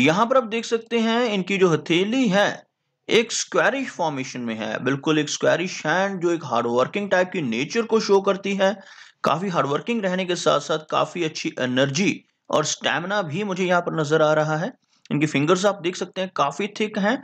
यहां पर आप देख सकते हैं इनकी जो हथेली है एक स्क्वायरिश फॉर्मेशन में है बिल्कुल एक स्क्वायरिश हैंड जो एक हार्डवर्किंग टाइप की नेचर को शो करती है काफी हार्डवर्किंग रहने के साथ साथ काफी अच्छी एनर्जी और स्टेमिना भी मुझे यहाँ पर नजर आ रहा है इनकी फिंगर्स आप देख सकते हैं काफी थिक हैं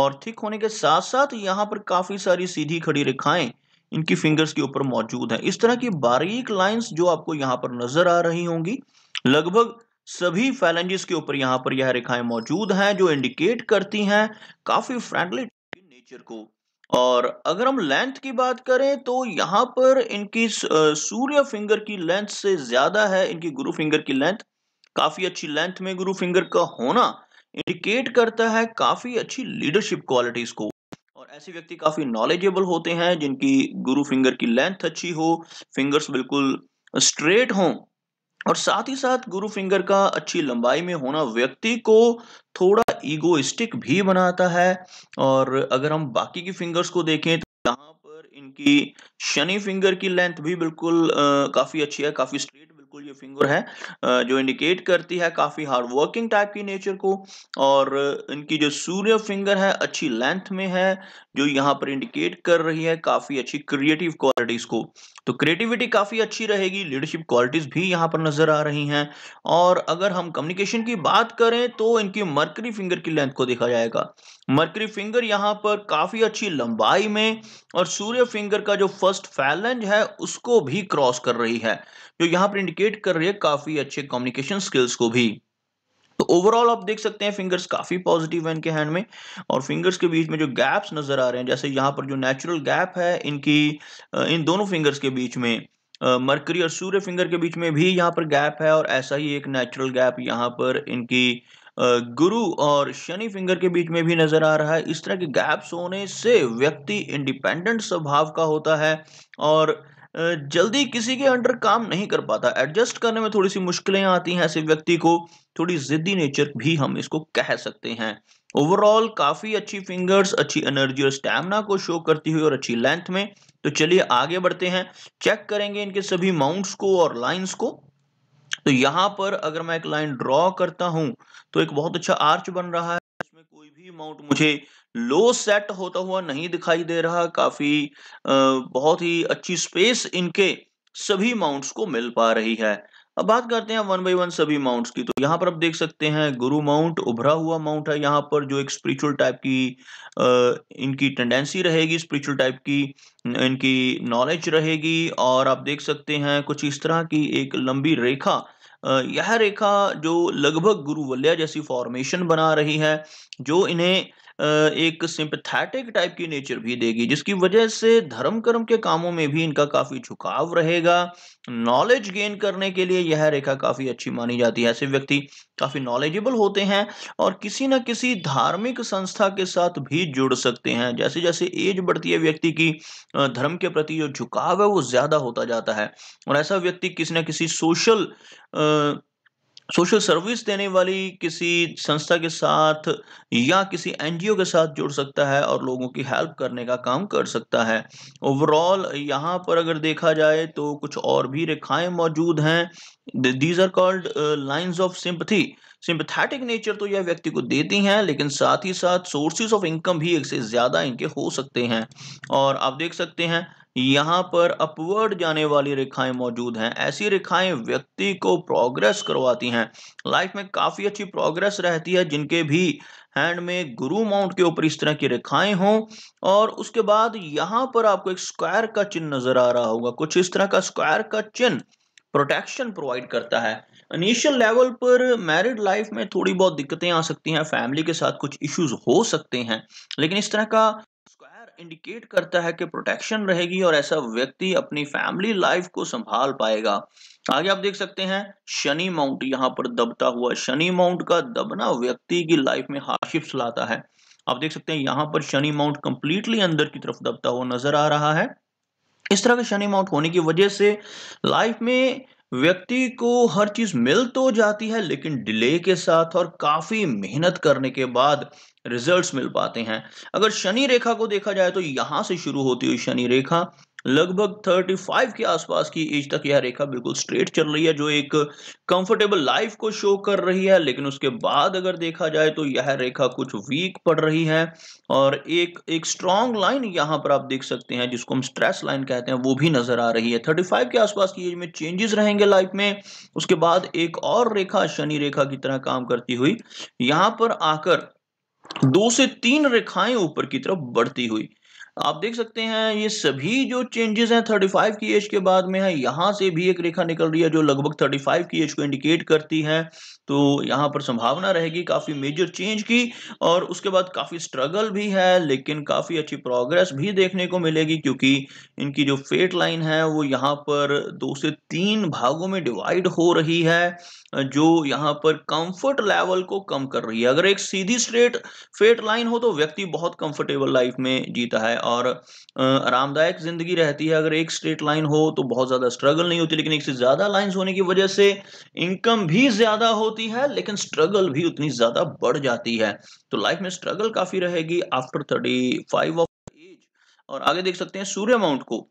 और थिक होने के साथ साथ यहाँ पर काफी सारी सीधी खड़ी रेखाएं इनकी फिंगर्स के ऊपर मौजूद है इस तरह की बारीक लाइंस जो आपको यहाँ पर नजर आ रही होंगी लगभग सभी फैलेंजेस के ऊपर यहाँ पर यह रेखाएं मौजूद हैं जो इंडिकेट करती हैं काफी फ्रेंडली नेचर को और अगर हम लेंथ की बात करें तो यहाँ पर इनकी सूर्य फिंगर की लेंथ से ज्यादा है इनकी गुरु फिंगर की लेंथ काफी अच्छी लेंथ में गुरु फिंगर का होना इंडिकेट करता है काफी अच्छी लीडरशिप क्वालिटीज को और ऐसे व्यक्ति काफी नॉलेजेबल होते हैं जिनकी गुरु फिंगर की लेंथ अच्छी हो फिंगर्स बिल्कुल स्ट्रेट हों और साथ ही साथ गुरु फिंगर का अच्छी लंबाई में होना व्यक्ति को थोड़ा ईगोइस्टिक भी बनाता है और अगर हम बाकी की फिंगर्स को देखें तो यहाँ पर इनकी शनि फिंगर की लेंथ भी बिल्कुल आ, काफ़ी अच्छी है काफ़ी स्ट्रेट बिल्कुल ये फिंगर है जो इंडिकेट करती है काफ़ी हार्ड वर्किंग टाइप की नेचर को और इनकी जो सूर्य फिंगर है अच्छी लेंथ में है जो यहाँ पर इंडिकेट कर रही है काफ़ी अच्छी क्रिएटिव क्वालिटीज़ को तो क्रिएटिविटी काफ़ी अच्छी रहेगी लीडरशिप क्वालिटीज़ भी यहाँ पर नज़र आ रही हैं और अगर हम कम्युनिकेशन की बात करें तो इनकी मर्करी फिंगर की लेंथ को देखा जाएगा मर्करी फिंगर यहाँ पर काफ़ी अच्छी लंबाई में और सूर्य फिंगर का जो फर्स्ट फैलेंज है उसको भी क्रॉस कर रही है जो यहाँ पर इंडिकेट इंडिकेट कर रही है काफी अच्छे कम्युनिकेशन स्किल्स को भी तो ओवरऑल आप देख सकते हैं फिंगर्स काफी पॉजिटिव है इनके हैंड में और फिंगर्स के बीच में जो गैप्स नजर आ रहे हैं जैसे यहाँ पर जो नेचुरल गैप है इनकी इन दोनों फिंगर्स के बीच में मरकरी और सूर्य फिंगर के बीच में भी यहाँ पर गैप है और ऐसा ही एक नेचुरल गैप यहाँ पर इनकी गुरु और शनि फिंगर के बीच में भी नजर आ रहा है इस तरह के गैप्स होने से व्यक्ति इंडिपेंडेंट स्वभाव का होता है और जल्दी किसी के अंडर काम नहीं कर पाता एडजस्ट करने में थोड़ी सी मुश्किलें आती हैं ऐसे व्यक्ति को थोड़ी ज़िद्दी नेचर भी हम इसको कह सकते हैं ओवरऑल काफ़ी अच्छी फिंगर्स अच्छी एनर्जी और स्टैमिना को शो करती हुई और अच्छी लेंथ में तो चलिए आगे बढ़ते हैं चेक करेंगे इनके सभी माउंट्स को और लाइंस को तो यहां पर अगर मैं एक लाइन ड्रॉ करता हूं तो एक बहुत अच्छा आर्च बन रहा है इसमें कोई भी अमाउंट मुझे लो सेट होता हुआ नहीं दिखाई दे रहा काफ़ी बहुत ही अच्छी स्पेस इनके सभी माउंट्स को मिल पा रही है अब बात करते हैं वन बाई वन सभी माउंट्स की तो यहाँ पर आप देख सकते हैं गुरु माउंट उभरा हुआ माउंट है यहाँ पर जो एक स्पिरिचुअल टाइप की आ, इनकी टेंडेंसी रहेगी स्पिरिचुअल टाइप की इनकी नॉलेज रहेगी और आप देख सकते हैं कुछ इस तरह की एक लंबी रेखा यह रेखा जो लगभग गुरुवल्या जैसी फॉर्मेशन बना रही है जो इन्हें एक सिंपथेटिक टाइप की नेचर भी देगी जिसकी वजह से धर्म कर्म के कामों में भी इनका काफ़ी झुकाव रहेगा नॉलेज गेन करने के लिए यह रेखा काफ़ी अच्छी मानी जाती है ऐसे व्यक्ति काफ़ी नॉलेजेबल होते हैं और किसी न किसी धार्मिक संस्था के साथ भी जुड़ सकते हैं जैसे जैसे एज बढ़ती है व्यक्ति की धर्म के प्रति जो झुकाव है वो ज़्यादा होता जाता है और ऐसा व्यक्ति किसी न किसी सोशल सोशल सर्विस देने वाली किसी संस्था के साथ या किसी एनजीओ के साथ जुड़ सकता है और लोगों की हेल्प करने का काम कर सकता है ओवरऑल यहाँ पर अगर देखा जाए तो कुछ और भी रेखाएं मौजूद हैं these are called lines of sympathy sympathetic nature तो यह व्यक्ति को देती हैं लेकिन साथ ही साथ सोर्सेज ऑफ इनकम भी एक से ज़्यादा इनके हो सकते हैं और आप देख सकते हैं यहाँ पर अपवर्ड जाने वाली रेखाएं मौजूद हैं ऐसी रेखाएं व्यक्ति को प्रोग्रेस करवाती हैं लाइफ में काफ़ी अच्छी प्रोग्रेस रहती है जिनके भी हैंड में गुरु माउंट के ऊपर इस तरह की रेखाएं हों और उसके बाद यहाँ पर आपको एक स्क्वायर का चिन्ह नज़र आ रहा होगा कुछ इस तरह का स्क्वायर का चिन्ह प्रोटेक्शन प्रोवाइड करता है इनिशियल लेवल पर मैरिड लाइफ में थोड़ी बहुत दिक्कतें आ सकती हैं फैमिली के साथ कुछ इश्यूज हो सकते हैं लेकिन इस तरह का इंडिकेट करता है कि प्रोटेक्शन रहेगी और ऐसा व्यक्ति अपनी फैमिली लाइफ को संभाल पाएगा आगे आप देख सकते हैं शनि माउंट यहाँ पर दबता हुआ शनि माउंट का दबना व्यक्ति की लाइफ में हाशिप्स लाता है आप देख सकते हैं यहाँ पर शनि माउंट कंप्लीटली अंदर की तरफ दबता हुआ नजर आ रहा है इस तरह के शनि माउंट होने की वजह से लाइफ में व्यक्ति को हर चीज मिल तो जाती है लेकिन डिले के साथ और काफी मेहनत करने के बाद रिजल्ट्स मिल पाते हैं अगर शनि रेखा को देखा जाए तो यहां से शुरू होती हुई शनि रेखा लगभग 35 के आसपास की एज तक यह रेखा बिल्कुल स्ट्रेट चल रही है जो एक कंफर्टेबल लाइफ को शो कर रही है लेकिन उसके बाद अगर देखा जाए तो यह रेखा कुछ वीक पड़ रही है और एक एक स्ट्रांग लाइन यहाँ पर आप देख सकते हैं जिसको हम स्ट्रेस लाइन कहते हैं वो भी नजर आ रही है थर्टी के आसपास की एज में चेंजेस रहेंगे लाइफ में उसके बाद एक और रेखा शनि रेखा की तरह काम करती हुई यहां पर आकर दो से तीन रेखाएं ऊपर की तरफ बढ़ती हुई आप देख सकते हैं ये सभी जो चेंजेस हैं 35 की एज के बाद में है यहाँ से भी एक रेखा निकल रही है जो लगभग 35 की एज को इंडिकेट करती है तो यहाँ पर संभावना रहेगी काफ़ी मेजर चेंज की और उसके बाद काफ़ी स्ट्रगल भी है लेकिन काफ़ी अच्छी प्रोग्रेस भी देखने को मिलेगी क्योंकि इनकी जो फेट लाइन है वो यहाँ पर दो से तीन भागों में डिवाइड हो रही है जो यहाँ पर कंफर्ट लेवल को कम कर रही है अगर एक सीधी स्ट्रेट फेट लाइन हो तो व्यक्ति बहुत कंफर्टेबल लाइफ में जीता है और आरामदायक जिंदगी रहती है अगर एक स्ट्रेट लाइन हो तो बहुत ज़्यादा स्ट्रगल नहीं होती लेकिन एक से ज़्यादा लाइन होने की वजह से इनकम भी ज़्यादा होती है लेकिन स्ट्रगल भी उतनी ज़्यादा बढ़ जाती है तो लाइफ में स्ट्रगल काफ़ी रहेगी after thirty five of age और आगे देख सकते हैं सूर्य अमाउंट को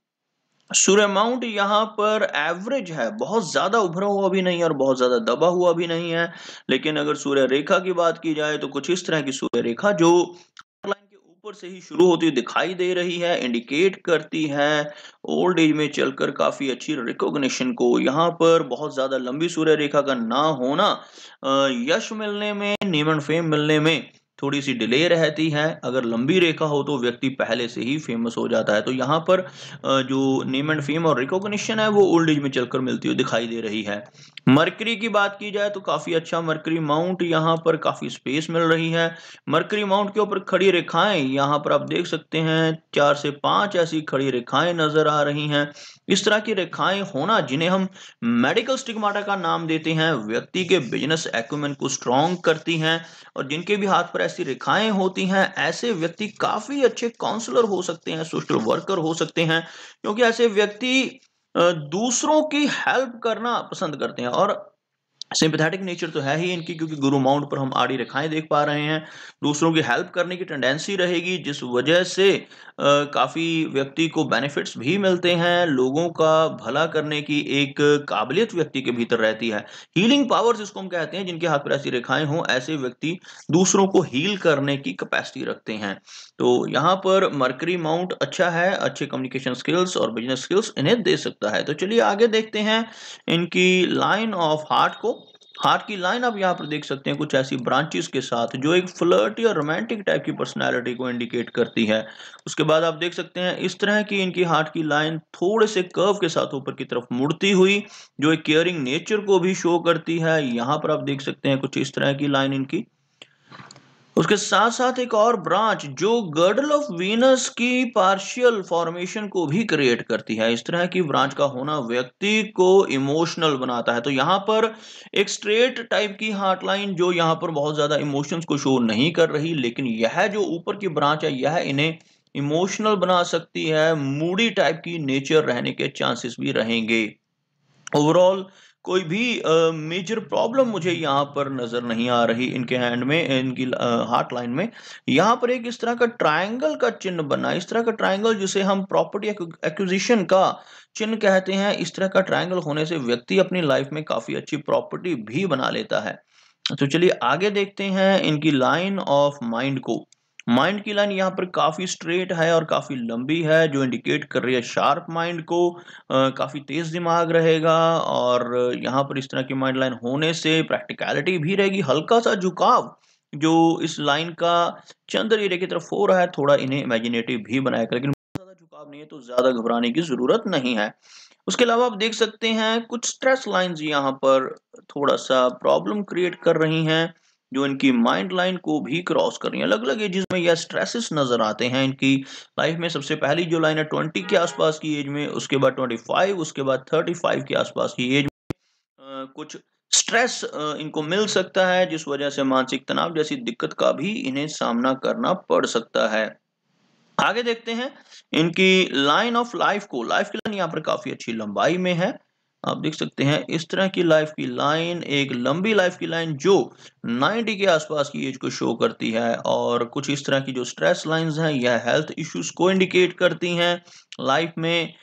सूर्य माउंट यहाँ पर एवरेज है बहुत ज़्यादा उभरा हुआ भी नहीं है और बहुत ज़्यादा दबा हुआ भी नहीं है लेकिन अगर सूर्य रेखा की बात की जाए तो कुछ इस तरह की सूर्य रेखा जो ऊपर से ही शुरू होती हुई दिखाई दे रही है इंडिकेट करती है ओल्ड एज में चलकर काफी अच्छी रिकॉग्निशन को यहाँ पर बहुत ज्यादा लंबी सूर्य रेखा का ना होना यश मिलने में नियम फेम मिलने में थोड़ी सी डिले रहती है अगर लंबी रेखा हो तो व्यक्ति पहले से ही फेमस हो जाता है तो यहाँ पर जो नेम एंड फेम और रिकॉग्निशन है वो ओल्ड एज में चलकर मिलती हुई दिखाई दे रही है मरकरी की बात की जाए तो काफ़ी अच्छा मरकरी माउंट यहाँ पर काफ़ी स्पेस मिल रही है मरकरी माउंट के ऊपर खड़ी रेखाएं यहाँ पर आप देख सकते हैं चार से पांच ऐसी खड़ी रेखाएं नज़र आ रही हैं इस तरह की रेखाएं होना जिन्हें हम मेडिकल स्टिकमाटा का नाम देते हैं व्यक्ति के बिजनेस एक्यूमेन को स्ट्रॉन्ग करती हैं और जिनके भी हाथ पर ऐसी रेखाएं होती हैं ऐसे व्यक्ति काफी अच्छे काउंसलर हो सकते हैं सोशल वर्कर हो सकते हैं क्योंकि ऐसे व्यक्ति दूसरों की हेल्प करना पसंद करते हैं और सिंपथेटिक नेचर तो है ही इनकी क्योंकि गुरु माउंट पर हम आड़ी रेखाएं देख पा रहे हैं दूसरों की हेल्प करने की टेंडेंसी रहेगी जिस वजह से काफ़ी व्यक्ति को बेनिफिट्स भी मिलते हैं लोगों का भला करने की एक काबिलियत व्यक्ति के भीतर रहती है हीलिंग पावर्स इसको हम कहते हैं जिनके हाथ पर ऐसी रेखाएं हों ऐसे व्यक्ति दूसरों को हील करने की कैपेसिटी रखते हैं तो यहाँ पर मर्करी माउंट अच्छा है अच्छे कम्युनिकेशन स्किल्स और बिजनेस स्किल्स इन्हें दे सकता है तो चलिए आगे देखते हैं इनकी लाइन ऑफ हार्ट को हार्ट की लाइन आप यहाँ पर देख सकते हैं कुछ ऐसी ब्रांचेस के साथ जो एक फ्लर्ट या रोमांटिक टाइप की पर्सनालिटी को इंडिकेट करती है उसके बाद आप देख सकते हैं इस तरह की इनकी हार्ट की लाइन थोड़े से कर्व के साथ ऊपर की तरफ मुड़ती हुई जो एक केयरिंग नेचर को भी शो करती है यहाँ पर आप देख सकते हैं कुछ इस तरह की लाइन इनकी उसके साथ साथ एक और ब्रांच जो गर्डल ऑफ वीनस की पार्शियल फॉर्मेशन को भी क्रिएट करती है इस तरह की ब्रांच का होना व्यक्ति को इमोशनल बनाता है तो यहां पर एक स्ट्रेट टाइप की हार्टलाइन जो यहाँ पर बहुत ज़्यादा इमोशंस को शो नहीं कर रही लेकिन यह जो ऊपर की ब्रांच है यह इन्हें इमोशनल बना सकती है मूडी टाइप की नेचर रहने के चांसेस भी रहेंगे ओवरऑल कोई भी मेजर uh, प्रॉब्लम मुझे यहाँ पर नज़र नहीं आ रही इनके हैंड में इनकी हार्ट लाइन में यहाँ पर एक इस तरह का ट्रायंगल का चिन्ह बना इस तरह का ट्रायंगल जिसे हम प्रॉपर्टी एक्विजिशन का चिन्ह कहते हैं इस तरह का ट्रायंगल होने से व्यक्ति अपनी लाइफ में काफ़ी अच्छी प्रॉपर्टी भी बना लेता है तो चलिए आगे देखते हैं इनकी लाइन ऑफ माइंड को माइंड की लाइन यहाँ पर काफ़ी स्ट्रेट है और काफ़ी लंबी है जो इंडिकेट कर रही है शार्प माइंड को काफ़ी तेज़ दिमाग रहेगा और यहाँ पर इस तरह की माइंड लाइन होने से प्रैक्टिकलिटी भी रहेगी हल्का सा झुकाव जो इस लाइन का चंद्र एरिया की तरफ हो रहा है थोड़ा इन्हें इमेजिनेटिव भी बनाया लेकिन ज़्यादा झुकाव नहीं है तो ज़्यादा घबराने की ज़रूरत नहीं है उसके अलावा आप देख सकते हैं कुछ स्ट्रेस लाइन यहाँ पर थोड़ा सा प्रॉब्लम क्रिएट कर रही हैं जो इनकी माइंड लाइन को भी क्रॉस कर रही है अलग अलग एजेस में यह स्ट्रेसेस नजर आते हैं इनकी लाइफ में सबसे पहली जो लाइन है ट्वेंटी के आसपास की एज में उसके बाद ट्वेंटी फाइव उसके बाद थर्टी फाइव के आसपास की एज में कुछ स्ट्रेस इनको मिल सकता है जिस वजह से मानसिक तनाव जैसी दिक्कत का भी इन्हें सामना करना पड़ सकता है आगे देखते हैं इनकी लाइन ऑफ लाइफ को लाइफ की लाइन यहाँ पर काफी अच्छी लंबाई में है आप देख सकते हैं इस तरह की लाइफ की लाइन एक लंबी लाइफ की लाइन जो 90 के आसपास की एज को शो करती है और कुछ इस तरह की जो स्ट्रेस लाइंस हैं यह हेल्थ इश्यूज को इंडिकेट करती हैं लाइफ में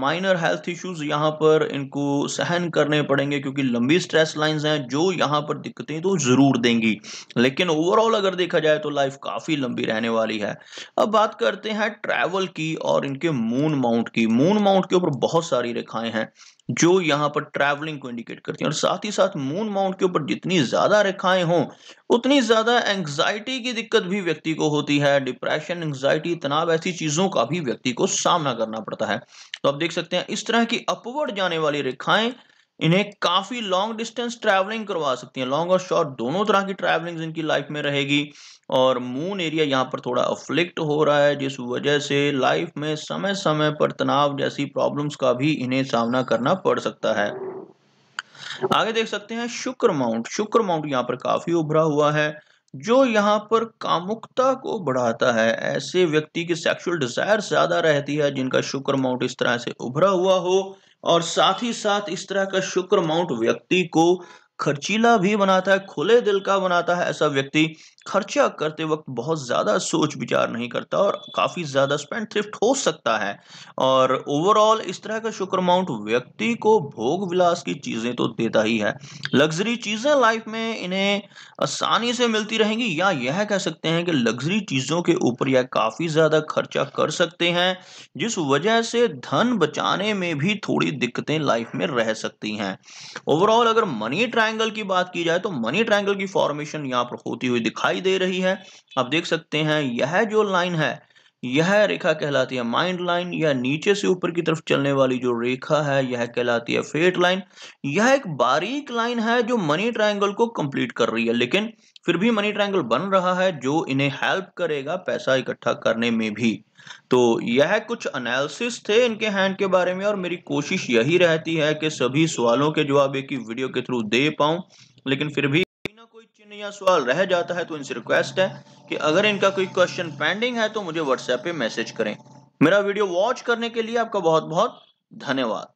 माइनर हेल्थ इश्यूज यहां पर इनको सहन करने पड़ेंगे क्योंकि लंबी स्ट्रेस लाइंस हैं जो यहाँ पर दिक्कतें तो ज़रूर देंगी लेकिन ओवरऑल अगर देखा जाए तो लाइफ काफ़ी लंबी रहने वाली है अब बात करते हैं ट्रैवल की और इनके मून माउंट की मून माउंट के ऊपर बहुत सारी रेखाएं हैं जो यहाँ पर ट्रैवलिंग को इंडिकेट करती है और साथ ही साथ मून माउंट के ऊपर जितनी ज़्यादा रेखाएं हों उतनी ज़्यादा एंग्जाइटी की दिक्कत भी व्यक्ति को होती है डिप्रेशन एंग्जाइटी तनाव ऐसी चीज़ों का भी व्यक्ति को सामना करना पड़ता है तो आप देख सकते हैं इस तरह की अपवर्ड जाने वाली रेखाएं इन्हें काफ़ी लॉन्ग डिस्टेंस ट्रैवलिंग करवा सकती हैं लॉन्ग और शॉर्ट दोनों तरह की ट्रैवलिंग इनकी लाइफ में रहेगी और मून एरिया यहाँ पर थोड़ा अफ्लिक्ट हो रहा है जिस वजह से लाइफ में समय समय पर तनाव जैसी प्रॉब्लम्स का भी इन्हें सामना करना पड़ सकता है आगे देख सकते हैं शुक्र माउंट शुक्र माउंट यहाँ पर काफी उभरा हुआ है जो यहाँ पर कामुकता को बढ़ाता है ऐसे व्यक्ति की सेक्सुअल डिजायर ज्यादा रहती है जिनका शुक्र माउंट इस तरह से उभरा हुआ हो और साथ ही साथ इस तरह का शुक्र माउंट व्यक्ति को खर्चीला भी बनाता है खुले दिल का बनाता है ऐसा व्यक्ति खर्चा करते वक्त बहुत ज़्यादा सोच विचार नहीं करता और काफ़ी ज़्यादा स्पेंड थ्रिफ्ट हो सकता है और ओवरऑल इस तरह का शुक्र माउंट व्यक्ति को भोग विलास की चीज़ें तो देता ही है लग्जरी चीज़ें लाइफ में इन्हें आसानी से मिलती रहेंगी या यह कह सकते हैं कि लग्जरी चीज़ों के ऊपर यह काफ़ी ज़्यादा खर्चा कर सकते हैं जिस वजह से धन बचाने में भी थोड़ी दिक्कतें लाइफ में रह सकती हैं ओवरऑल अगर मनी ट्रायंगल की बात की जाए तो मनी ट्रायंगल की फॉर्मेशन यहाँ पर होती हुई दिखाई दे रही है आप देख सकते हैं यह जो लाइन है यह रेखा कहलाती है माइंड लाइन यह नीचे से ऊपर की तरफ चलने वाली जो रेखा है यह कहलाती है फेट लाइन यह एक बारीक लाइन है जो मनी ट्रायंगल को कंप्लीट कर रही है लेकिन फिर भी मनी ट्रायंगल बन रहा है जो इन्हें हेल्प करेगा पैसा इकट्ठा करने में भी तो यह कुछ एनालिसिस थे इनके हैंड के बारे में और मेरी कोशिश यही रहती है कि सभी सवालों के जवाब एक ही वीडियो के थ्रू दे पाऊं लेकिन फिर भी ना कोई चिन्ह या सवाल रह जाता है तो इनसे रिक्वेस्ट है कि अगर इनका कोई क्वेश्चन पेंडिंग है तो मुझे व्हाट्सएप पे मैसेज करें मेरा वीडियो वॉच करने के लिए आपका बहुत बहुत धन्यवाद